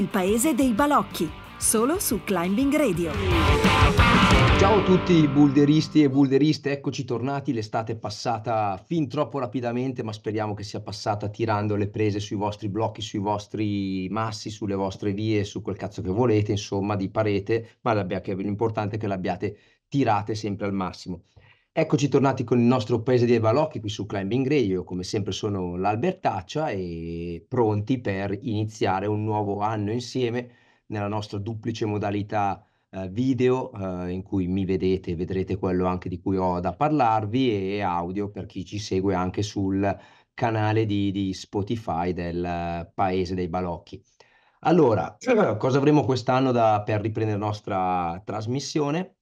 Il paese dei balocchi, solo su Climbing Radio. Ciao a tutti i bulderisti e bulderiste, eccoci tornati, l'estate è passata fin troppo rapidamente, ma speriamo che sia passata tirando le prese sui vostri blocchi, sui vostri massi, sulle vostre vie, su quel cazzo che volete, insomma, di parete, ma l'importante è che l'abbiate tirate sempre al massimo. Eccoci tornati con il nostro paese dei balocchi qui su Climbing Radio, come sempre sono l'Albertaccia e pronti per iniziare un nuovo anno insieme nella nostra duplice modalità eh, video eh, in cui mi vedete, vedrete quello anche di cui ho da parlarvi e audio per chi ci segue anche sul canale di, di Spotify del eh, paese dei balocchi. Allora, cosa avremo quest'anno da, per riprendere la nostra trasmissione?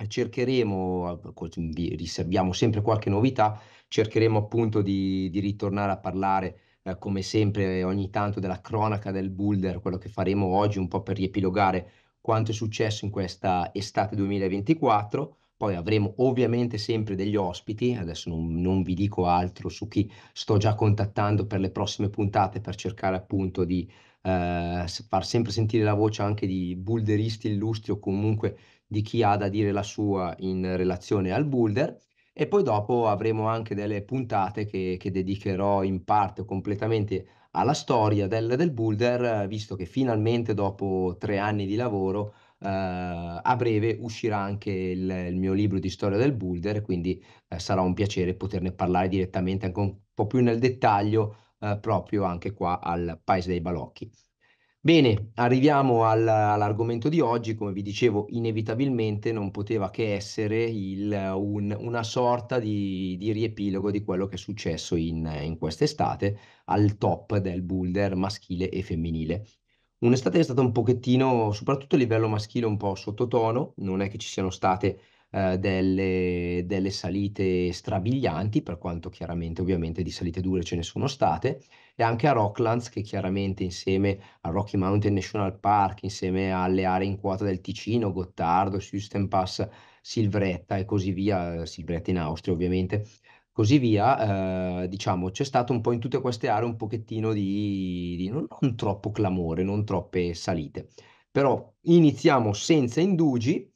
Eh, cercheremo, vi riserviamo sempre qualche novità, cercheremo appunto di, di ritornare a parlare eh, come sempre ogni tanto della cronaca del Boulder, quello che faremo oggi un po' per riepilogare quanto è successo in questa estate 2024. Poi avremo ovviamente sempre degli ospiti, adesso non, non, vi dico altro su chi sto già contattando per le prossime puntate per cercare appunto di eh, far sempre sentire la voce anche di boulderisti illustri o comunque di chi ha da dire la sua in relazione al boulder e poi dopo avremo anche delle puntate che, che dedicherò in parte o completamente alla storia del, del, boulder, visto che finalmente dopo tre anni di lavoro eh, a breve uscirà anche il, il, mio libro di storia del boulder, quindi eh, sarà un piacere poterne parlare direttamente anche un po' più nel dettaglio eh, proprio anche qua al Paese dei Balocchi. Bene, arriviamo al, all'argomento di oggi, come vi dicevo, inevitabilmente non poteva che essere il, un, una sorta di, di, riepilogo di quello che è successo in, in quest'estate al top del boulder maschile e femminile. Un'estate che è stata un pochettino, soprattutto a livello maschile, un po' sottotono, non è che ci siano state eh, delle, delle, salite strabilianti, per quanto chiaramente ovviamente di salite dure ce ne sono state, e anche a Rocklands che chiaramente insieme a Rocky Mountain National Park, insieme alle aree in quota del Ticino, Gottardo, Houston Pass, Silvretta e così via, Silvretta in Austria ovviamente, così via, eh, diciamo, c'è stato un po' in tutte queste aree un pochettino di, di non, non, troppo clamore, non troppe salite. Però iniziamo senza indugi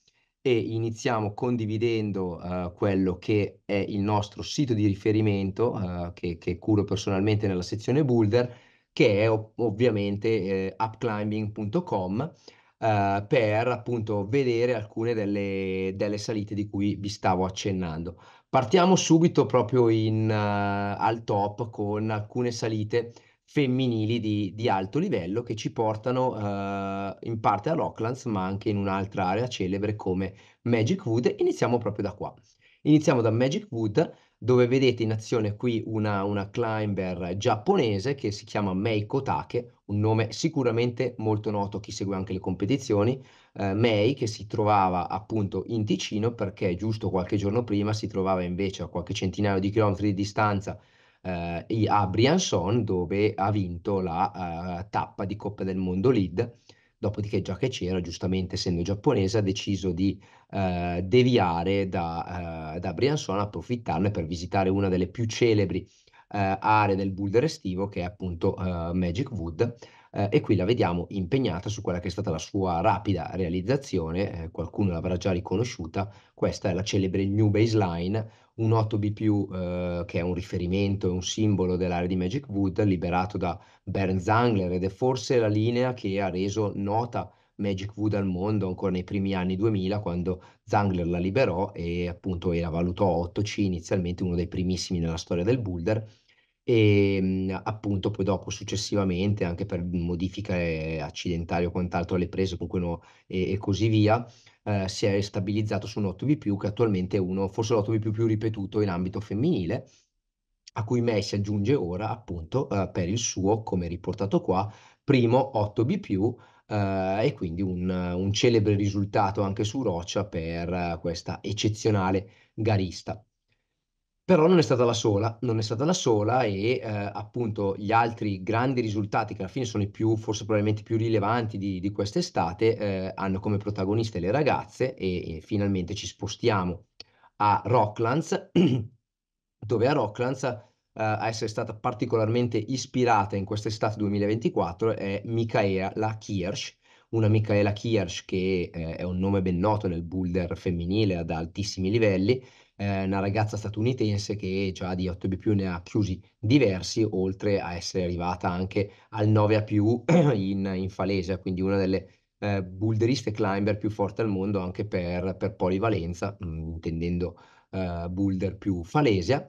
e iniziamo condividendo uh, quello che è il nostro sito di riferimento uh, che, che, curo personalmente nella sezione Boulder, che è ov ovviamente eh, upclimbing.com uh, eh, per appunto vedere alcune delle, delle, salite di cui vi stavo accennando. Partiamo subito proprio in, al top con alcune salite femminili di, di, alto livello che ci portano eh, in parte a Rocklands ma anche in un'altra area celebre come Magic Wood. Iniziamo proprio da qua. Iniziamo da Magic Wood dove vedete in azione qui una, una climber giapponese che si chiama Mei Kotake, un nome sicuramente molto noto a chi segue anche le competizioni, eh, Mei che si trovava appunto in Ticino perché giusto qualche giorno prima si trovava invece a qualche centinaio di chilometri di distanza eh, a Briançon dove ha vinto la eh, tappa di Coppa del Mondo Lead. Dopodiché, già che c'era, giustamente essendo giapponese, ha deciso di eh, deviare da, eh, da Briançon, approfittarne per visitare una delle più celebri eh, aree del boulder estivo, che è appunto eh, Magic Wood. Eh, e qui la vediamo impegnata su quella che è stata la sua rapida realizzazione, eh, qualcuno l'avrà già riconosciuta, questa è la celebre New Baseline, un 8B+, eh, che è un riferimento e un simbolo dell'area di Magic Wood, liberato da Bernd Zangler ed è forse la linea che ha reso nota Magic Wood al mondo ancora nei primi anni 2000 quando Zangler la liberò e appunto era valutò 8C inizialmente uno dei primissimi nella storia del boulder e ehm, appunto poi dopo successivamente anche per modifiche accidentali o quant'altro alle prese comunque no, e, e così via eh, si è stabilizzato su un 8V+, che attualmente è uno, forse l'8V+, più ripetuto in ambito femminile, a cui May si aggiunge ora appunto eh, per il suo, come riportato qua, primo 8B+, eh, e quindi un, un, celebre risultato anche su roccia per eh, questa eccezionale garista. Però non è stata la sola, non è stata la sola e eh, appunto gli altri grandi risultati che alla fine sono i più, forse probabilmente più rilevanti di, di quest'estate, eh, hanno come protagoniste le ragazze e, e finalmente ci spostiamo a Rocklands, dove a Rocklands eh, a essere stata particolarmente ispirata in quest'estate 2024 è Michaela Kirsch, una Michaela Kirsch che eh, è un nome ben noto nel boulder femminile ad altissimi livelli, eh, una ragazza statunitense che già di 8 b più ne ha chiusi diversi, oltre a essere arrivata anche al 9 a più in, in Falesia, quindi una delle eh, boulderiste climber più forti al mondo anche per, per polivalenza, mh, mm, intendendo eh, boulder più Falesia.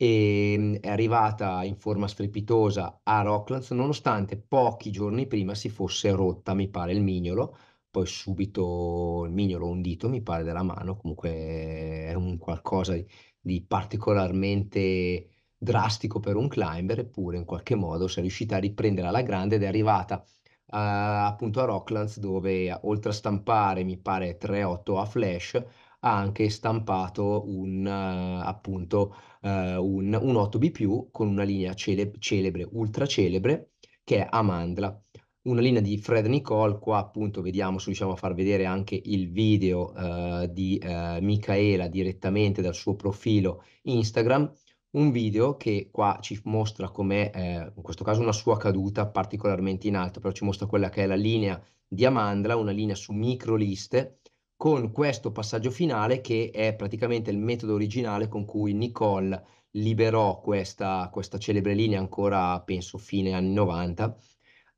E ehm, è arrivata in forma strepitosa a Rocklands nonostante pochi giorni prima si fosse rotta, mi pare, il mignolo, poi subito il mignolo un dito, mi pare, della mano, comunque è un qualcosa di particolarmente drastico per un climber, eppure in qualche modo si è riuscita a riprendere alla grande ed è arrivata a, eh, appunto a Rocklands dove oltre a stampare mi pare 3.8 a flash ha anche stampato un, uh, appunto, uh, un, un 8B+, con una linea cele- celebre, ultra celebre, che è Amandla una linea di Fred Nicole, qua appunto vediamo se riusciamo a far vedere anche il video eh, di eh, Micaela direttamente dal suo profilo Instagram, un video che qua ci mostra com'è, eh, in questo caso una sua caduta particolarmente in alto, però ci mostra quella che è la linea di Amandla, una linea su microliste, con questo passaggio finale che è praticamente il metodo originale con cui Nicole liberò questa, questa celebre linea ancora, penso, fine anni 90,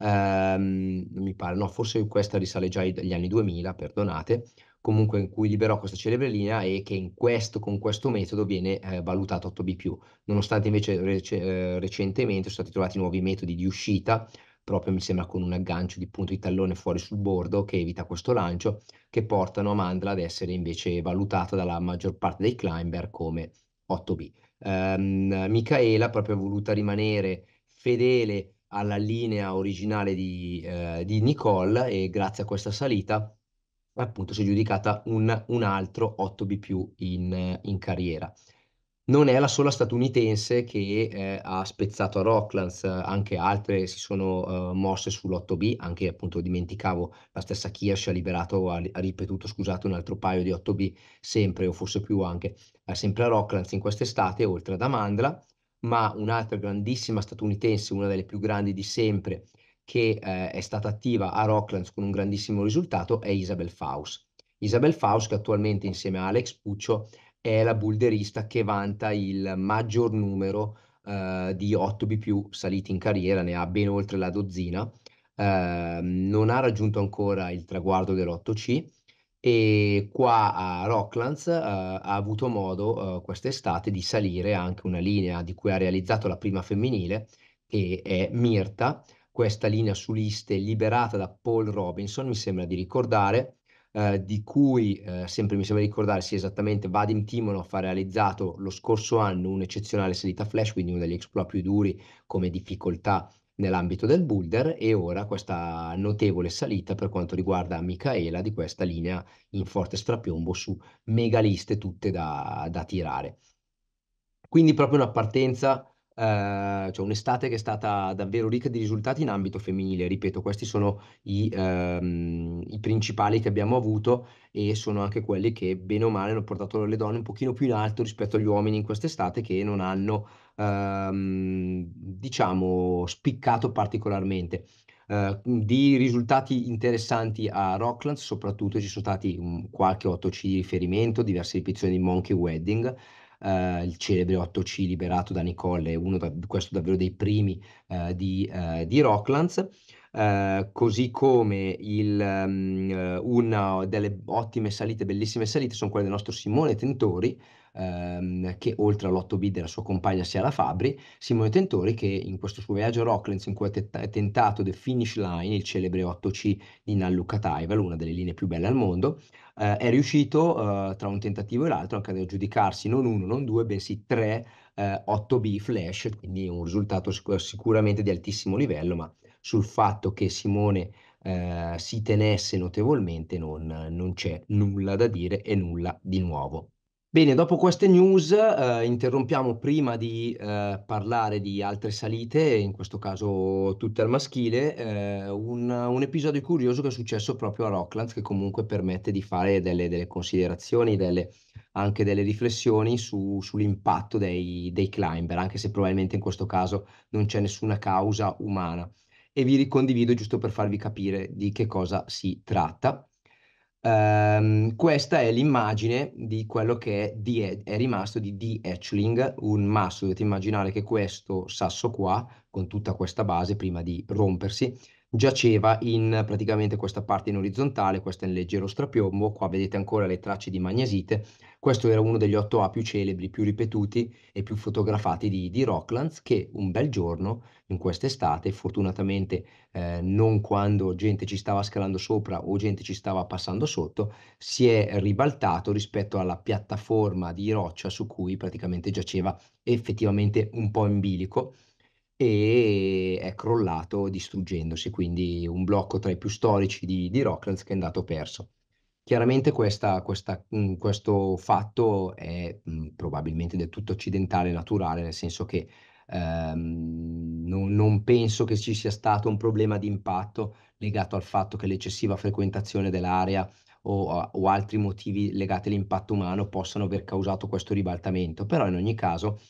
ehm, mi pare, no, forse questa risale già agli anni 2000, perdonate, comunque in cui liberò questa celebre linea e che questo, con questo metodo viene eh, valutato 8B+. Nonostante invece rec eh, recentemente sono stati trovati nuovi metodi di uscita, proprio mi sembra con un aggancio di punto di tallone fuori sul bordo che evita questo lancio, che portano a Mandela ad essere invece valutata dalla maggior parte dei climber come 8B. Um, ehm, Micaela proprio ha voluto rimanere fedele alla linea originale di, eh, di Nicole e grazie a questa salita appunto si è giudicata un, un altro 8B in, in carriera. Non è la sola statunitense che eh, ha spezzato a Rocklands, anche altre si sono eh, mosse sull'8B, anche appunto dimenticavo la stessa Kirsch ha liberato, ha, ha, ripetuto scusate un altro paio di 8B sempre o forse più anche, eh, sempre a Rocklands in quest'estate oltre ad Amandla ma un'altra grandissima statunitense, una delle più grandi di sempre, che eh, è stata attiva a Rocklands con un grandissimo risultato, è Isabel Faust. Isabel Faust, che attualmente insieme a Alex Puccio è la bulderista che vanta il maggior numero eh, di 8B più saliti in carriera, ne ha ben oltre la dozzina. Eh, non ha raggiunto ancora il traguardo dell'8C, e qua a Rocklands eh, ha avuto modo eh, quest'estate di salire anche una linea di cui ha realizzato la prima femminile, che è Mirta, questa linea su liste liberata da Paul Robinson, mi sembra di ricordare, eh, di cui eh, sempre mi sembra di ricordare sia esattamente Vadim Timonov ha realizzato lo scorso anno un'eccezionale salita flash, quindi uno degli exploit più duri come difficoltà nell'ambito del boulder e ora questa notevole salita per quanto riguarda Micaela di questa linea in forte strapiombo su megaliste tutte da, da tirare. Quindi proprio una partenza eh, cioè un'estate che è stata davvero ricca di risultati in ambito femminile. Ripeto, questi sono i, ehm, i principali che abbiamo avuto e sono anche quelli che bene o male hanno portato le donne un pochino più in alto rispetto agli uomini in quest'estate che non hanno, ehm, diciamo, spiccato particolarmente. Uh, di risultati interessanti a Rocklands, soprattutto ci sono stati um, qualche 8C di riferimento, diverse ripetizioni di Monkey Wedding, eh, il celebre 8C liberato da Nicole, uno da, questo davvero dei primi eh, di, eh, di, Rocklands. Eh, così come il, um, una delle ottime salite, bellissime salite, sono quelle del nostro Simone Tentori, ehm, che oltre all'8 b della sua compagna sia la Fabri, Simone Tentori che in questo suo viaggio a Rocklands in cui ha tet- tentato The Finish Line, il celebre 8C di Nalluca Taival, una delle linee più belle al mondo, eh, è riuscito eh, tra un tentativo e l'altro anche ad aggiudicarsi non uno, non due, bensì tre eh, 8B flash, quindi un risultato sic- sicuramente di altissimo livello, ma sul fatto che Simone eh, si tenesse notevolmente non, non c'è nulla da dire e nulla di nuovo. Bene, dopo queste news eh, interrompiamo prima di eh, parlare di altre salite, in questo caso tutte al maschile, eh, un, un, episodio curioso che è successo proprio a Rockland che comunque permette di fare delle, delle considerazioni, delle, anche delle riflessioni su, sull'impatto dei, dei, climber, anche se probabilmente in questo caso non c'è nessuna causa umana. E vi ricondivido giusto per farvi capire di che cosa si tratta. Um, questa è l'immagine di quello che è, di, è rimasto di D. Etchling, un masso. Dovete immaginare che questo sasso qua, con tutta questa base, prima di rompersi, giaceva in praticamente questa parte in orizzontale, questa in leggero strapiombo, qua vedete ancora le tracce di magnesite, questo era uno degli 8A più celebri, più ripetuti e più fotografati di, di Rocklands che un bel giorno, in quest'estate, fortunatamente eh, non quando gente ci stava scalando sopra o gente ci stava passando sotto, si è ribaltato rispetto alla piattaforma di roccia su cui praticamente giaceva effettivamente un po' in bilico e è crollato distruggendosi, quindi un blocco tra i più storici di, di Rocklands che è andato perso. Chiaramente questa, questa, questo fatto è probabilmente del tutto occidentale e naturale, nel senso che ehm, non, non, penso che ci sia stato un problema di impatto legato al fatto che l'eccessiva frequentazione dell'area o, o altri motivi legati all'impatto umano possano aver causato questo ribaltamento, però in ogni caso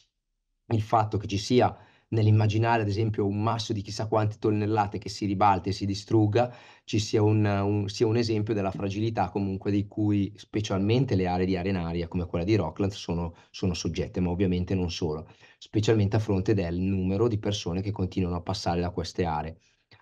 il fatto che ci sia nell'immaginare ad esempio un masso di chissà quante tonnellate che si ribalta e si distrugga, ci sia un, un, sia un esempio della fragilità comunque di cui specialmente le aree di arenaria come quella di Rockland sono, sono soggette, ma ovviamente non solo, specialmente a fronte del numero di persone che continuano a passare da queste aree.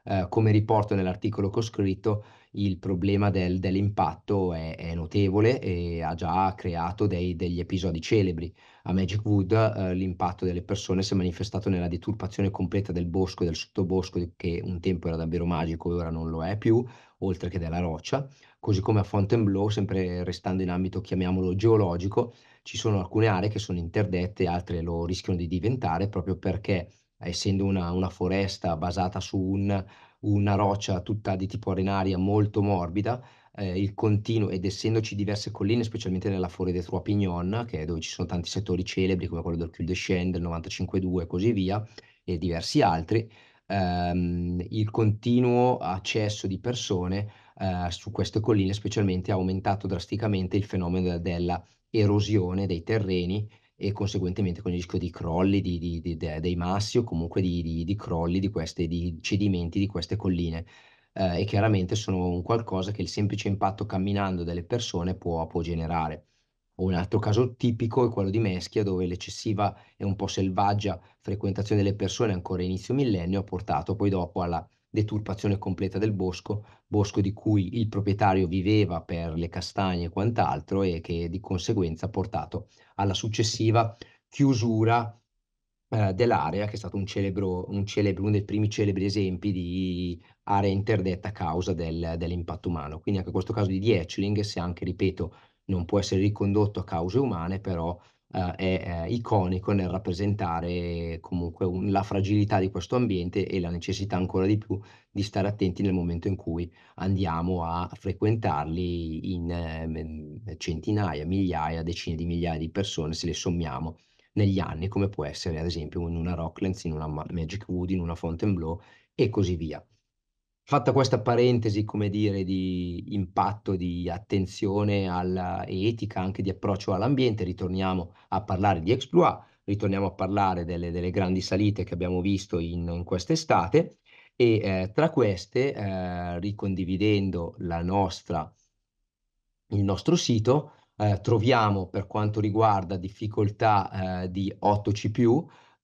Uh, come riporto nell'articolo che ho scritto, il problema del, dell'impatto è, è, notevole e ha già creato dei, degli episodi celebri a Magic Wood eh, l'impatto delle persone si è manifestato nella deturpazione completa del bosco e del sottobosco che un tempo era davvero magico e ora non lo è più, oltre che della roccia, così come a Fontainebleau, sempre restando in ambito chiamiamolo geologico, ci sono alcune aree che sono interdette, altre lo rischiano di diventare proprio perché essendo una, una foresta basata su un, una roccia tutta di tipo arenaria molto morbida, eh, il continuo, ed essendoci diverse colline, specialmente nella Forêt de Trois Pignon, che è dove ci sono tanti settori celebri come quello del Cul de Chien, del 95.2 e così via, e diversi altri, ehm, il continuo accesso di persone eh, su queste colline specialmente ha aumentato drasticamente il fenomeno della, erosione dei terreni e conseguentemente con il rischio di crolli di, di, di, dei massi o comunque di, crolli di, queste, di cedimenti di queste colline eh, e chiaramente sono un qualcosa che il semplice impatto camminando delle persone può, può generare. Un altro caso tipico è quello di Meschia, dove l'eccessiva e un po' selvaggia frequentazione delle persone ancora inizio millennio ha portato poi dopo alla deturpazione completa del bosco, bosco di cui il proprietario viveva per le castagne e quant'altro e che di conseguenza ha portato alla successiva chiusura eh, dell'area, che è stato un, celebro, un celebre, uno dei primi celebri esempi di area interdetta a causa del, dell'impatto umano. Quindi anche questo caso di Dietschling, se anche, ripeto, non può essere ricondotto a cause umane, però eh, è eh, iconico nel rappresentare comunque un, la fragilità di questo ambiente e la necessità ancora di più di stare attenti nel momento in cui andiamo a frequentarli in eh, centinaia, migliaia, decine di migliaia di persone, se le sommiamo negli anni, come può essere ad esempio in una Rocklands, in una Magic Wood, in una Fontainebleau e così via. Fatta questa parentesi, come dire, di impatto, di attenzione alla e etica, anche di approccio all'ambiente, ritorniamo a parlare di exploit, ritorniamo a parlare delle, delle grandi salite che abbiamo visto in, in quest'estate e eh, tra queste, eh, ricondividendo la nostra, il nostro sito, eh, troviamo per quanto riguarda difficoltà eh, di 8 C+,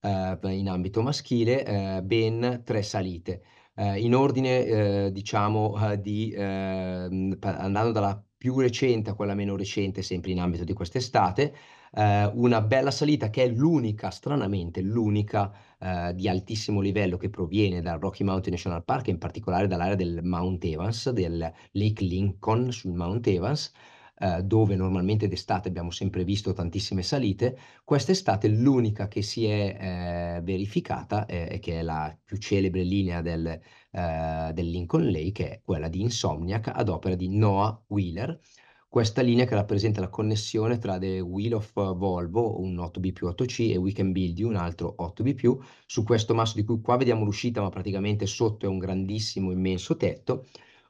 eh, in ambito maschile, eh, ben tre salite. Eh, in ordine, eh, diciamo, di, ehm, andando dalla più recente a quella meno recente, sempre in ambito di quest'estate, una bella salita che è l'unica, stranamente, l'unica eh, di altissimo livello che proviene dal Rocky Mountain National Park, in particolare dall'area del Mount Evans, del Lake Lincoln sul Mount Evans, eh, dove normalmente d'estate abbiamo sempre visto tantissime salite, quest'estate l'unica che si è eh, verificata eh, e che è la più celebre linea del, eh, del Lincoln Lake è quella di Insomniac ad opera di Noah Wheeler, questa linea che rappresenta la connessione tra The Wheel of Volvo, un 8B più 8C, e We Can Build You, un altro 8B più, su questo masso di cui qua vediamo l'uscita, ma praticamente sotto è un grandissimo, immenso tetto,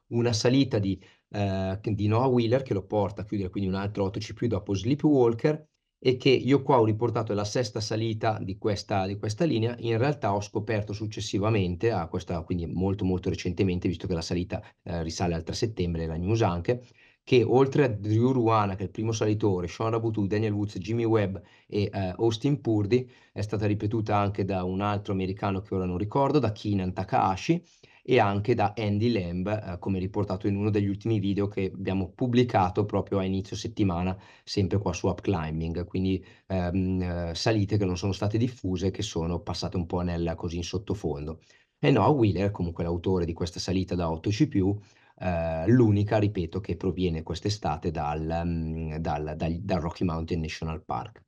una salita di eh, di Noah Wheeler che lo porta a chiudere quindi un altro 8C più dopo Sleepwalker e che io qua ho riportato la sesta salita di questa, di questa linea, in realtà ho scoperto successivamente, a questa, quindi molto molto recentemente, visto che la salita eh, risale al 3 settembre, la news anche, che oltre a Drew Ruana, che è il primo salitore, Sean Rabutu, Daniel Woods, Jimmy Webb e eh, Austin Purdy, è stata ripetuta anche da un altro americano che ora non ricordo, da Keenan Takahashi, e anche da Andy Lamb, eh, come riportato in uno degli ultimi video che abbiamo pubblicato proprio a inizio settimana, sempre qua su Up Climbing. Quindi ehm, eh, salite che non sono state diffuse, che sono passate un po' nel, così in sottofondo. E no, Wheeler, comunque l'autore di questa salita da 8C, eh, l'unica, ripeto, che proviene quest'estate dal, mm, dal, dal, dal Rocky Mountain National Park.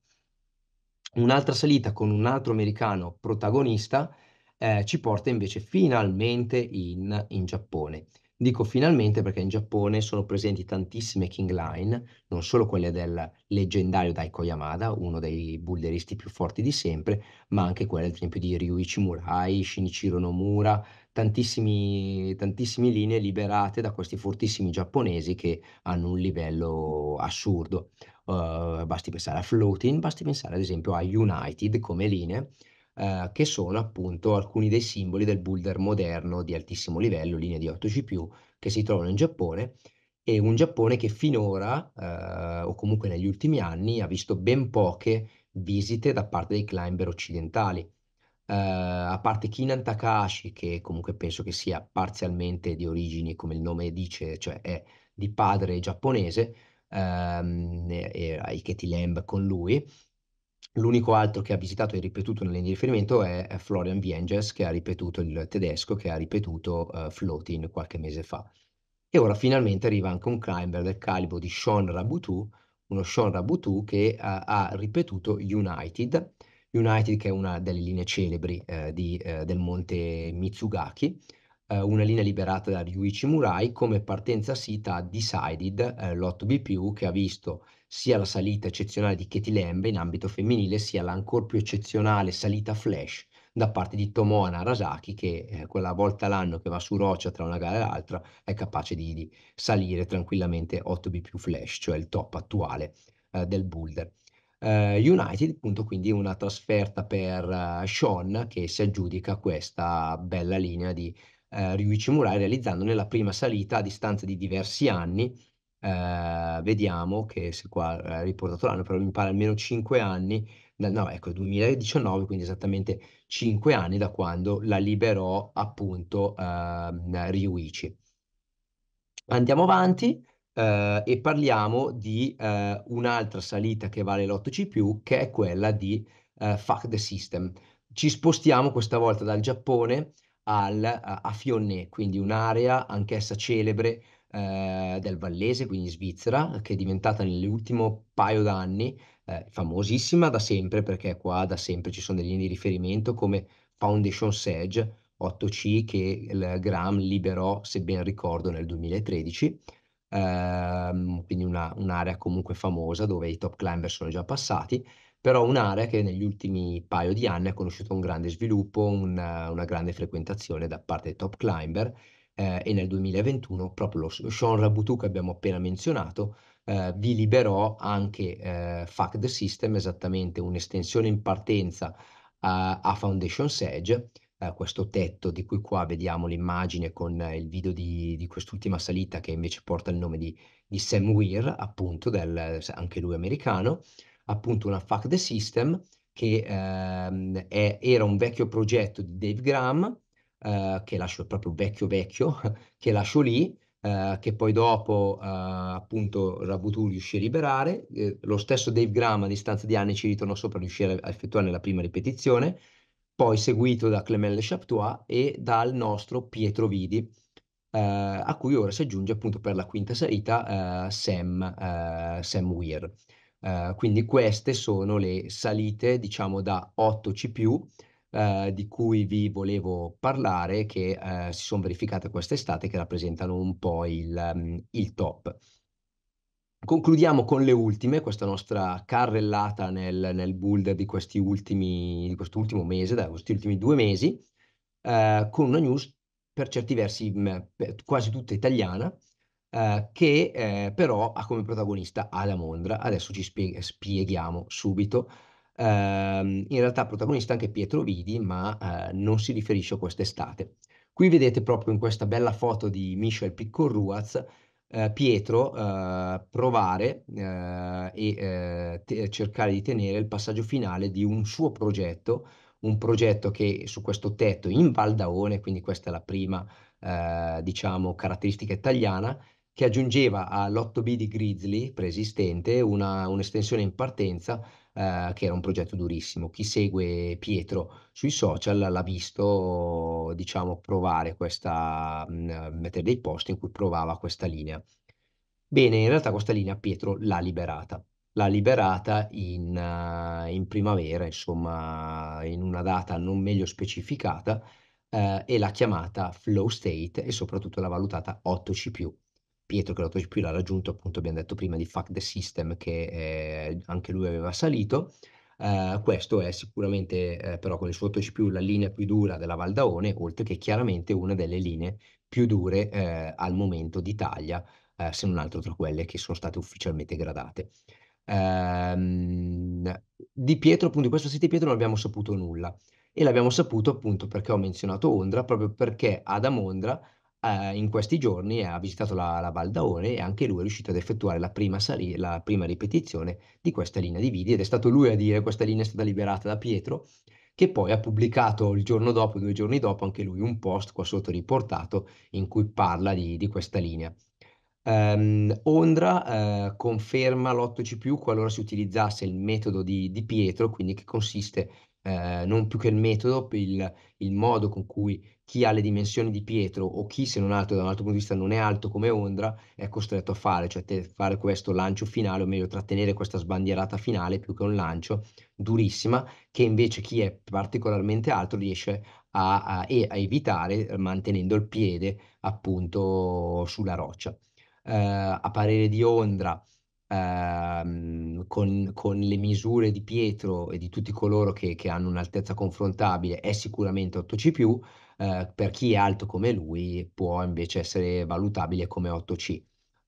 Un'altra salita con un altro americano protagonista eh, ci porta invece finalmente in, in, Giappone. Dico finalmente perché in Giappone sono presenti tantissime King Line, non solo quelle del leggendario Daiko Yamada, uno dei bulleristi più forti di sempre, ma anche quelle ad esempio di Ryuichi Murai, Shinichiro Nomura, tantissime linee liberate da questi fortissimi giapponesi che hanno un livello assurdo. Uh, basti pensare a Floating, basti pensare ad esempio a United come linee eh, che sono appunto alcuni dei simboli del builder moderno di altissimo livello, linea di 8G+, che si trovano in Giappone, e un Giappone che finora, eh, o comunque negli ultimi anni, ha visto ben poche visite da parte dei climber occidentali. Uh, a parte Kinan Takashi, che comunque penso che sia parzialmente di origini, come il nome dice, cioè è di padre giapponese, um, e, e Aiketi Lamb con lui, L'unico altro che ha visitato e ripetuto nelle linee di riferimento è Florian Vienges, che ha ripetuto il tedesco, che ha ripetuto uh, eh, Floating qualche mese fa. E ora finalmente arriva anche un climber del calibro di Sean Rabutu, uno Sean Rabutu che uh, ha ripetuto United, United che è una delle linee celebri uh, di, del monte Mitsugaki, una linea liberata da Ryuichi Murai, come partenza sita ha Decided, l'8B+, che ha visto sia la salita eccezionale di Katie Lembe in ambito femminile, sia l'ancor più eccezionale salita flash da parte di Tomona Arasaki che eh, quella volta l'anno che va su roccia tra una gara e l'altra è capace di, di salire tranquillamente 8B più flash, cioè il top attuale eh, del boulder. Eh, United, appunto, quindi una trasferta per uh, eh, Sean che si aggiudica questa bella linea di uh, Ryuichi Murai realizzando nella prima salita a distanza di diversi anni Ehm, vediamo che se qua è ehm, riportato l'anno, però mi pare almeno 5 anni, no ecco 2019, quindi esattamente 5 anni da quando la liberò appunto eh, Ryuichi. Andiamo avanti eh, e parliamo di eh, un'altra salita che vale l'8C+, che è quella di eh, Fuck the System. Ci spostiamo questa volta dal Giappone al, a Fionne, quindi un'area anch'essa celebre eh, del Vallese, quindi Svizzera, che è diventata nell'ultimo paio d'anni eh, famosissima da sempre, perché qua da sempre ci sono delle linee di riferimento come Foundation Sage 8C che il Graham liberò, se ben ricordo, nel 2013. Eh, quindi una, un'area comunque famosa dove i top climber sono già passati, però un'area che negli ultimi paio di anni ha conosciuto un grande sviluppo, una, una grande frequentazione da parte dei top climber eh, e nel 2021 proprio lo Sean Rabutu che abbiamo appena menzionato eh, vi liberò anche eh, FACD System, esattamente un'estensione in partenza a Foundation Sage, eh, questo tetto di cui qua vediamo l'immagine con il video di, di quest'ultima salita che invece porta il nome di, di Sam Weir, appunto del, anche lui americano, appunto una FACD System che ehm, è, era un vecchio progetto di Dave Graham eh, che lascio proprio vecchio vecchio, che lascio lì, eh, che poi dopo eh, appunto Rabutu riuscì a liberare, eh, lo stesso Dave Graham a distanza di anni ci ritornò sopra, riuscì a, a effettuare la prima ripetizione, poi seguito da Clement Le Chaptois e dal nostro Pietro Vidi, a cui ora si aggiunge appunto per la quinta salita Sam, Sam Weir. Uh, quindi queste sono le salite, diciamo, da 8C+, eh, di cui vi volevo parlare che eh, si sono verificate quest'estate che rappresentano un po' il, mm, il top. Concludiamo con le ultime, questa nostra carrellata nel, nel builder di, questi ultimi, di quest'ultimo mese, da questi ultimi due mesi, eh, con una news per certi versi mm, quasi tutta italiana, eh, che eh, però ha come protagonista Ada Mondra. Adesso ci spieghiamo subito Ehm, in realtà protagonista anche Pietro Vidi, ma eh, non si riferisce a quest'estate. Qui vedete proprio in questa bella foto di Michel Piccorruaz eh, Pietro eh, provare eh, e eh, te- cercare di tenere il passaggio finale di un suo progetto, un progetto che su questo tetto in Valdaone, quindi questa è la prima eh, diciamo caratteristica italiana, che aggiungeva all'8B di Grizzly preesistente una, un'estensione in partenza eh, che era un progetto durissimo. Chi segue Pietro sui social l'ha visto, diciamo, provare questa, mh, mm, mettere dei post in cui provava questa linea. Bene, in realtà questa linea Pietro l'ha liberata. L'ha liberata in, uh, in primavera, insomma, in una data non meglio specificata, eh, e l'ha chiamata Flow State e soprattutto l'ha valutata 8C+. Pietro che Crotogis più l'ha raggiunto, appunto abbiamo detto prima di Fuck the System che eh, anche lui aveva salito. Eh, questo è sicuramente eh, però con il suo più la linea più dura della Valdaone, oltre che chiaramente una delle linee più dure eh, al momento d'Italia, eh, se non altro tra quelle che sono state ufficialmente gradate. Ehm, di Pietro, appunto, di questo sito di Pietro non abbiamo saputo nulla e l'abbiamo saputo appunto perché ho menzionato Ondra, proprio perché ad Amondra eh, in questi giorni ha visitato la, la Val d'Aone e anche lui è riuscito ad effettuare la prima, sali- la prima ripetizione di questa linea di video ed è stato lui a dire questa linea è stata liberata da Pietro che poi ha pubblicato il giorno dopo, due giorni dopo, anche lui un post qua sotto riportato in cui parla di, di questa linea. Um, Ondra uh, conferma l'8C qualora si utilizzasse il metodo di, di Pietro, quindi che consiste uh, non più che il metodo, il, il modo con cui chi ha le dimensioni di Pietro o chi, se non altro da un altro punto di vista, non è alto come Ondra, è costretto a fare, cioè fare questo lancio finale, o meglio trattenere questa sbandierata finale più che un lancio durissima, che invece chi è particolarmente alto riesce a, a, a evitare eh, mantenendo il piede appunto sulla roccia. Eh, a parere di Ondra, Ehm, con, con, le misure di Pietro e di tutti coloro che, che hanno un'altezza confrontabile è sicuramente 8C+, eh, per chi è alto come lui può invece essere valutabile come 8C,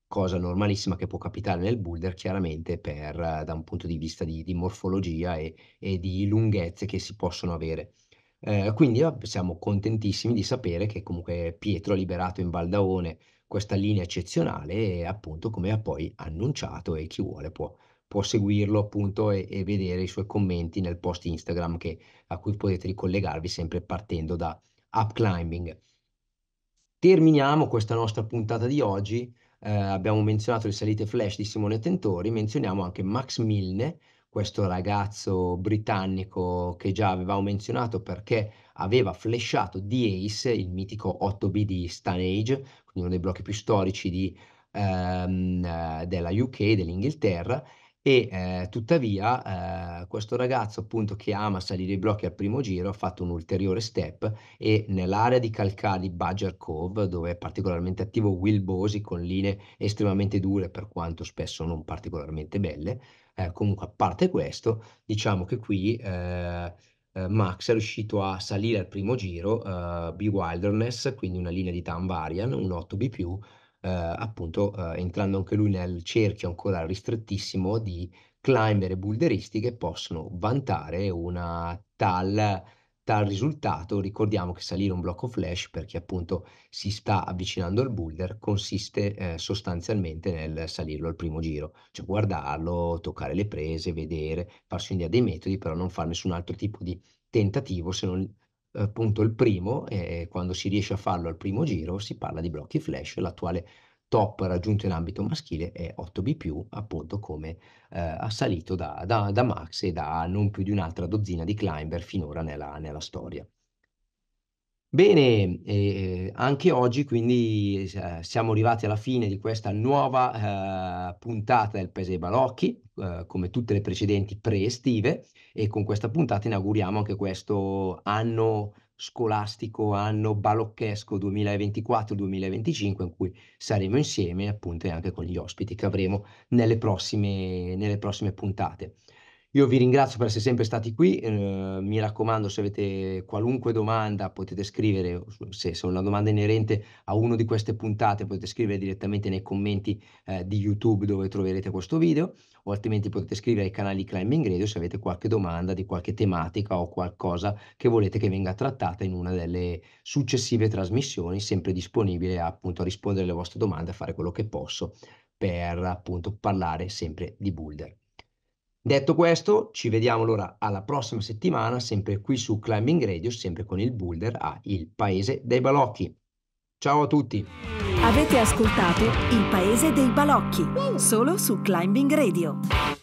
cosa normalissima che può capitare nel boulder chiaramente per, eh, da un punto di vista di, di morfologia e, e di lunghezze che si possono avere. Eh, quindi siamo contentissimi di sapere che comunque Pietro ha liberato in Valdaone questa linea eccezionale, appunto come ha poi annunciato e chi vuole può, può seguirlo appunto e, e, vedere i suoi commenti nel post Instagram che, a cui potete ricollegarvi sempre partendo da Upclimbing. Terminiamo questa nostra puntata di oggi. Eh, abbiamo menzionato le salite flash di Simone Tentori, menzioniamo anche Max Milne, questo ragazzo britannico che già avevamo menzionato perché aveva flashato di Ace, il mitico 8B di Stan Age, quindi uno dei blocchi più storici di, ehm, eh, della UK, dell'Inghilterra, e eh, tuttavia eh, questo ragazzo appunto che ama salire i blocchi al primo giro ha fatto un ulteriore step e nell'area di Calcali Badger Cove dove è particolarmente attivo Will Bosi con linee estremamente dure per quanto spesso non particolarmente belle eh, comunque, a parte questo, diciamo che qui eh, eh, Max è riuscito a salire al primo giro eh, B-Wilderness, quindi una linea di Tan Varian, un 8B+, eh, appunto entrando anche lui nel cerchio ancora ristrettissimo di climber e boulderisti che possono vantare una tal dal risultato ricordiamo che salire un blocco flash perché appunto si sta avvicinando al boulder consiste eh, sostanzialmente nel salirlo al primo giro, cioè guardarlo, toccare le prese, vedere, farsi un'idea dei metodi, però non fare nessun altro tipo di tentativo se non eh, appunto il primo e eh, quando si riesce a farlo al primo giro si parla di blocchi flash, l'attuale top raggiunto in ambito maschile è 8B+, appunto come eh, assalito da, da, da, Max e da non più di un'altra dozzina di climber finora nella, nella storia. Bene, eh, anche oggi quindi eh, siamo arrivati alla fine di questa nuova eh, puntata del Paese dei Balocchi, eh, come tutte le precedenti pre-estive, e con questa puntata inauguriamo anche questo anno scolastico anno balocchesco 2024-2025 in cui saremo insieme appunto e anche con gli ospiti che avremo nelle prossime, nelle prossime puntate. Io vi ringrazio per essere sempre stati qui, eh, mi raccomando se avete qualunque domanda potete scrivere, se, se una domanda inerente a una di queste puntate potete scrivere direttamente nei commenti eh, di YouTube dove troverete questo video o altrimenti potete scrivere ai canali Climbing Radio se avete qualche domanda di qualche tematica o qualcosa che volete che venga trattata in una delle successive trasmissioni, sempre disponibile appunto a rispondere alle vostre domande, a fare quello che posso per appunto parlare sempre di Boulder. Detto questo, ci vediamo allora alla prossima settimana, sempre qui su Climbing Radio, sempre con il boulder a Il Paese dei Balocchi. Ciao a tutti! Avete ascoltato Il Paese dei Balocchi, solo su Climbing Radio.